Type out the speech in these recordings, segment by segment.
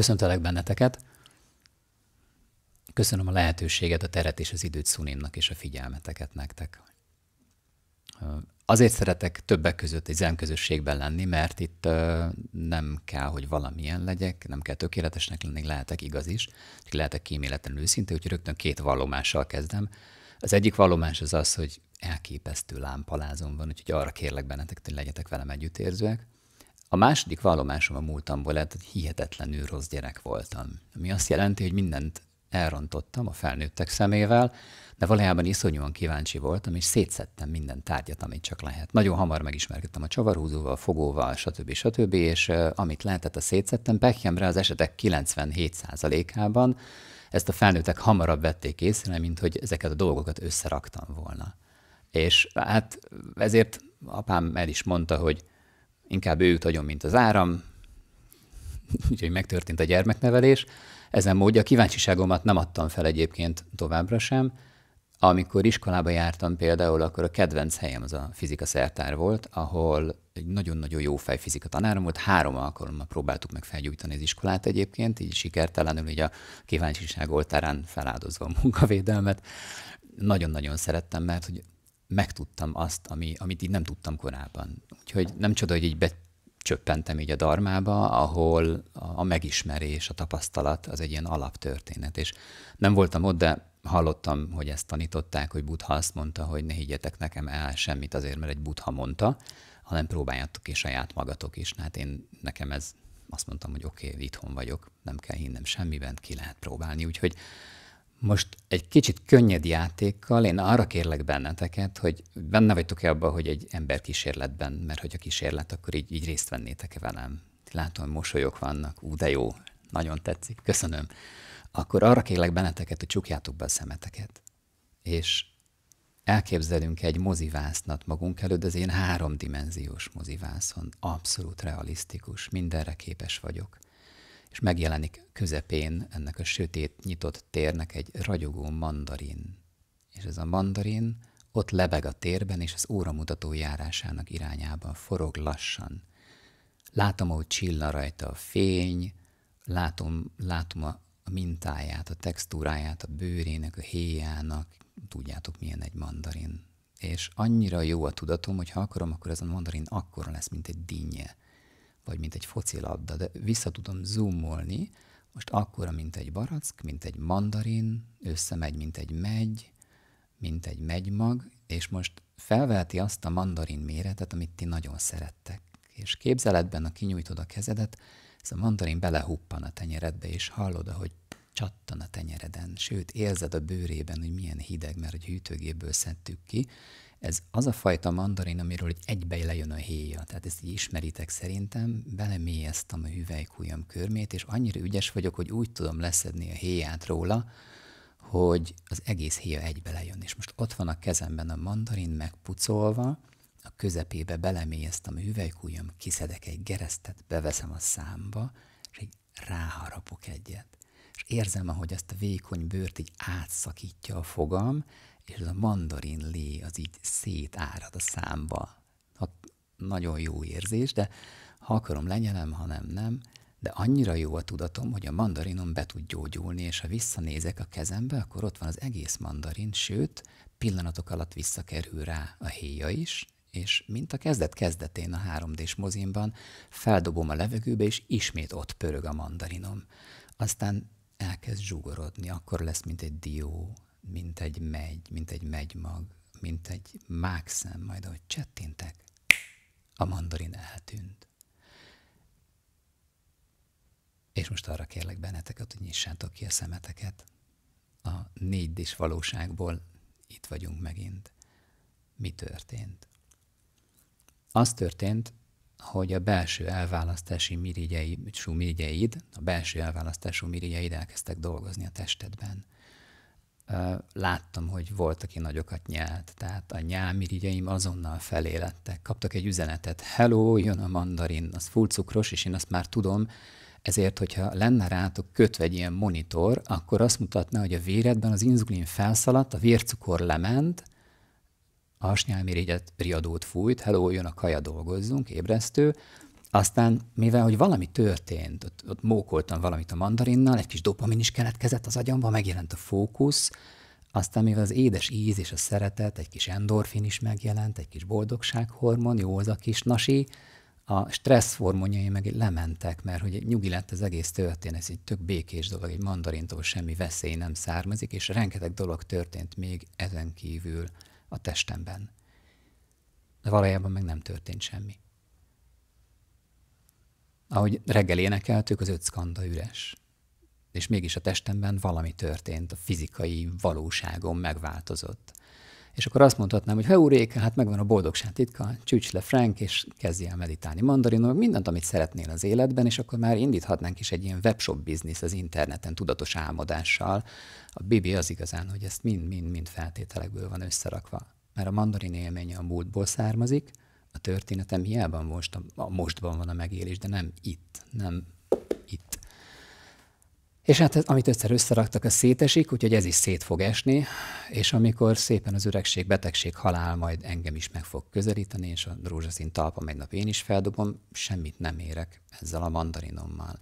Köszöntelek benneteket. Köszönöm a lehetőséget, a teret és az időt Szuninnak és a figyelmeteket nektek. Azért szeretek többek között egy zenközösségben lenni, mert itt nem kell, hogy valamilyen legyek, nem kell tökéletesnek lenni, lehetek igaz is, lehetek kíméletlenül őszinte, úgyhogy rögtön két vallomással kezdem. Az egyik vallomás az az, hogy elképesztő lámpalázom van, úgyhogy arra kérlek benneteket, hogy legyetek velem együttérzőek. A második vallomásom a múltamból lett, hogy hihetetlenül rossz gyerek voltam. Ami azt jelenti, hogy mindent elrontottam a felnőttek szemével, de valójában iszonyúan kíváncsi voltam, és szétszettem minden tárgyat, amit csak lehet. Nagyon hamar megismerkedtem a csavarhúzóval, fogóval, stb. stb. és uh, amit lehetett, a szétszettem. Pekjemre az esetek 97%-ában ezt a felnőttek hamarabb vették észre, mint hogy ezeket a dolgokat összeraktam volna. És hát ezért apám el is mondta, hogy inkább ő jut agyon, mint az áram, úgyhogy megtörtént a gyermeknevelés. Ezen módja kíváncsiságomat nem adtam fel egyébként továbbra sem. Amikor iskolába jártam például, akkor a kedvenc helyem az a fizika szertár volt, ahol egy nagyon-nagyon jó fej fizika tanárom volt, három alkalommal próbáltuk meg felgyújtani az iskolát egyébként, így sikertelenül így a kíváncsiság oltárán feláldozva a munkavédelmet. Nagyon-nagyon szerettem, mert hogy megtudtam azt, ami, amit így nem tudtam korábban. Úgyhogy nem csoda, hogy így becsöppentem így a darmába, ahol a, a megismerés, a tapasztalat az egy ilyen alaptörténet. És nem voltam ott, de hallottam, hogy ezt tanították, hogy Buddha azt mondta, hogy ne higgyetek nekem el semmit azért, mert egy Buddha mondta, hanem próbáljátok ki saját magatok is. hát én nekem ez azt mondtam, hogy oké, okay, itthon vagyok, nem kell hinnem semmiben, ki lehet próbálni. Úgyhogy most egy kicsit könnyed játékkal én arra kérlek benneteket, hogy benne vagytok-e abban, hogy egy ember kísérletben, mert hogy a kísérlet, akkor így, így részt vennétek-e velem. Látom, mosolyok vannak, ú, de jó, nagyon tetszik, köszönöm. Akkor arra kérlek benneteket, hogy csukjátok be a szemeteket. És elképzelünk egy mozivásznat magunk előtt, az én háromdimenziós mozivászon, abszolút realisztikus, mindenre képes vagyok – és megjelenik közepén ennek a sötét nyitott térnek egy ragyogó mandarin. És ez a mandarin ott lebeg a térben, és az óramutató járásának irányában forog lassan. Látom, ahogy csilla rajta a fény, látom, látom a mintáját, a textúráját, a bőrének, a héjának, tudjátok milyen egy mandarin. És annyira jó a tudatom, hogy ha akarom, akkor ez a mandarin akkor lesz, mint egy dinnye vagy mint egy focilabda, de vissza tudom zoomolni, most akkora, mint egy barack, mint egy mandarin, összemegy, mint egy megy, mint egy megymag, és most felveheti azt a mandarin méretet, amit ti nagyon szerettek. És képzeletben, a kinyújtod a kezedet, ez a mandarin belehuppan a tenyeredbe, és hallod, ahogy csattan a tenyereden, sőt, érzed a bőrében, hogy milyen hideg, mert egy hűtőgéből szedtük ki, ez az a fajta mandarin, amiről hogy egybe lejön a héja, tehát ezt így ismeritek szerintem, belemélyeztem a hüvelykújam körmét, és annyira ügyes vagyok, hogy úgy tudom leszedni a héját róla, hogy az egész héja egybe lejön. És most ott van a kezemben a mandarin megpucolva, a közepébe belemélyeztem a hüvelykújam, kiszedek egy geresztet, beveszem a számba, és egy ráharapok egyet. És érzem, ahogy ezt a vékony bőrt így átszakítja a fogam, és ez a mandarin lé az így szétárad a számba. Ha, hát nagyon jó érzés, de ha akarom, lenyelem, ha nem, nem. De annyira jó a tudatom, hogy a mandarinom be tud gyógyulni, és ha visszanézek a kezembe, akkor ott van az egész mandarin, sőt, pillanatok alatt visszakerül rá a héja is, és mint a kezdet kezdetén a 3D-s feldobom a levegőbe, és ismét ott pörög a mandarinom. Aztán elkezd zsugorodni, akkor lesz, mint egy dió, mint egy megy, mint egy megymag, mint egy mákszem, majd ahogy csettintek, a mandarin eltűnt. És most arra kérlek benneteket, hogy nyissátok ki a szemeteket. A négydis valóságból itt vagyunk megint. Mi történt? Az történt, hogy a belső elválasztási mirigyeid, mirigyei, a belső elválasztású mirigyeid elkezdtek dolgozni a testedben láttam, hogy volt, aki nagyokat nyelt. Tehát a nyálmirigyeim azonnal lettek. Kaptak egy üzenetet, hello, jön a mandarin, az full cukros, és én azt már tudom, ezért, hogyha lenne rátok kötve egy ilyen monitor, akkor azt mutatná, hogy a véredben az inzulin felszaladt, a vércukor lement, a hasnyálmirigyet riadót fújt, hello, jön a kaja, dolgozzunk, ébresztő, aztán, mivel hogy valami történt, ott, ott mókoltam valamit a mandarinnal, egy kis dopamin is keletkezett az agyamba, megjelent a fókusz, aztán mivel az édes íz és a szeretet, egy kis endorfin is megjelent, egy kis boldogsághormon, jó az a kis nasi, a stressz hormonjai meg lementek, mert hogy nyugi lett az egész történet, ez egy tök békés dolog, egy mandarintól semmi veszély nem származik, és rengeteg dolog történt még ezen kívül a testemben. De valójában meg nem történt semmi. Ahogy reggel énekeltük, az öt skanda üres. És mégis a testemben valami történt, a fizikai valóságom megváltozott. És akkor azt mondhatnám, hogy heuréka, hát megvan a boldogság titka, csücs le Frank, és kezdj el meditálni mandarinok, mindent, amit szeretnél az életben, és akkor már indíthatnánk is egy ilyen webshop biznisz az interneten tudatos álmodással. A Bibi az igazán, hogy ezt mind-mind-mind feltételekből van összerakva. Mert a mandarin élménye a múltból származik, a történetem hiába most, a, a mostban van a megélés, de nem itt, nem itt. És hát ez, amit egyszer összeraktak, az szétesik, úgyhogy ez is szét fog esni, és amikor szépen az öregség, betegség, halál majd engem is meg fog közelíteni, és a rózsaszín talpam egy nap én is feldobom, semmit nem érek ezzel a mandarinommal.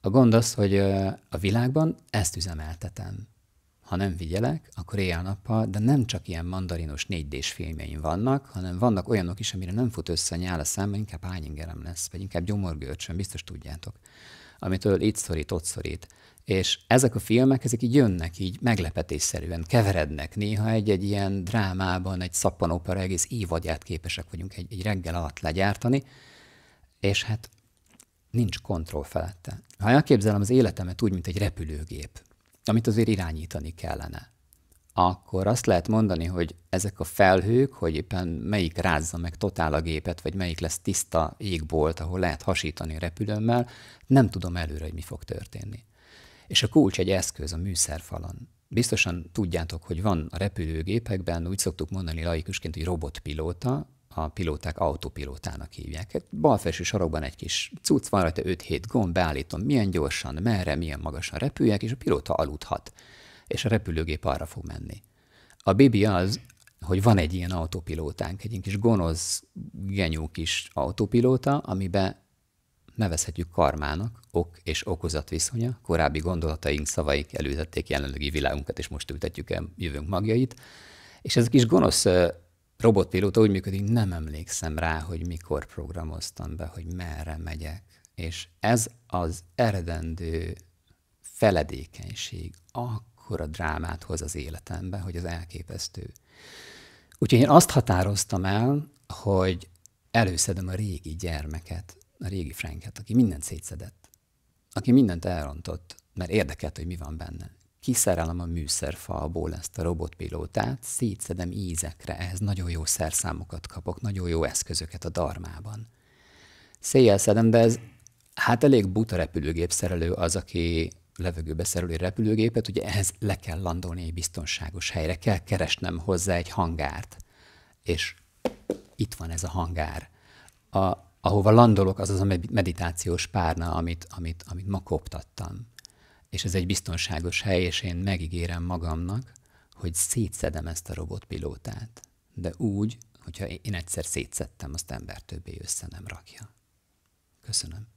A gond az, hogy a világban ezt üzemeltetem ha nem figyelek, akkor éjjel-nappal, de nem csak ilyen mandarinos 4 d filmjeim vannak, hanem vannak olyanok is, amire nem fut össze a nyál a mert inkább ányingerem lesz, vagy inkább gyomorgörcsön, biztos tudjátok, amitől itt szorít, ott szorít. És ezek a filmek, ezek így jönnek, így meglepetésszerűen keverednek. Néha egy-egy ilyen drámában, egy szappanopera egész évadját képesek vagyunk egy, egy reggel alatt legyártani, és hát nincs kontroll felette. Ha elképzelem az életemet úgy, mint egy repülőgép, amit azért irányítani kellene, akkor azt lehet mondani, hogy ezek a felhők, hogy éppen melyik rázza meg totál a gépet, vagy melyik lesz tiszta égbolt, ahol lehet hasítani repülőmmel, nem tudom előre, hogy mi fog történni. És a kulcs egy eszköz a műszerfalon. Biztosan tudjátok, hogy van a repülőgépekben, úgy szoktuk mondani laikusként, hogy robotpilóta, a pilóták autopilótának hívják. Hát Bal felső sarokban egy kis cucc van rajta, 5-7 gomb, beállítom milyen gyorsan, merre, milyen magasan repüljek, és a pilóta aludhat, és a repülőgép arra fog menni. A bébi az, hogy van egy ilyen autopilótánk, egy kis gonosz, genyú kis autopilóta, amiben nevezhetjük karmának, ok és okozat viszonya, korábbi gondolataink, szavaik előzették jelenlegi világunkat, és most ültetjük el jövőnk magjait, és ez a kis gonosz robotpilóta úgy működik, nem emlékszem rá, hogy mikor programoztam be, hogy merre megyek. És ez az eredendő feledékenység akkora drámát hoz az életembe, hogy az elképesztő. Úgyhogy én azt határoztam el, hogy előszedem a régi gyermeket, a régi Franket, aki mindent szétszedett, aki mindent elrontott, mert érdekelt, hogy mi van benne kiszerelem a műszerfalból ezt a robotpilótát, szétszedem ízekre, ehhez nagyon jó szerszámokat kapok, nagyon jó eszközöket a darmában. Széjjel szedem, de ez hát elég buta repülőgép szerelő az, aki levegőbe szerelő repülőgépet, ugye ehhez le kell landolni egy biztonságos helyre, kell keresnem hozzá egy hangárt, és itt van ez a hangár. A, ahova landolok, az az a meditációs párna, amit, amit, amit ma koptattam és ez egy biztonságos hely, és én megígérem magamnak, hogy szétszedem ezt a robotpilótát, de úgy, hogyha én egyszer szétszettem, azt ember többé össze nem rakja. Köszönöm.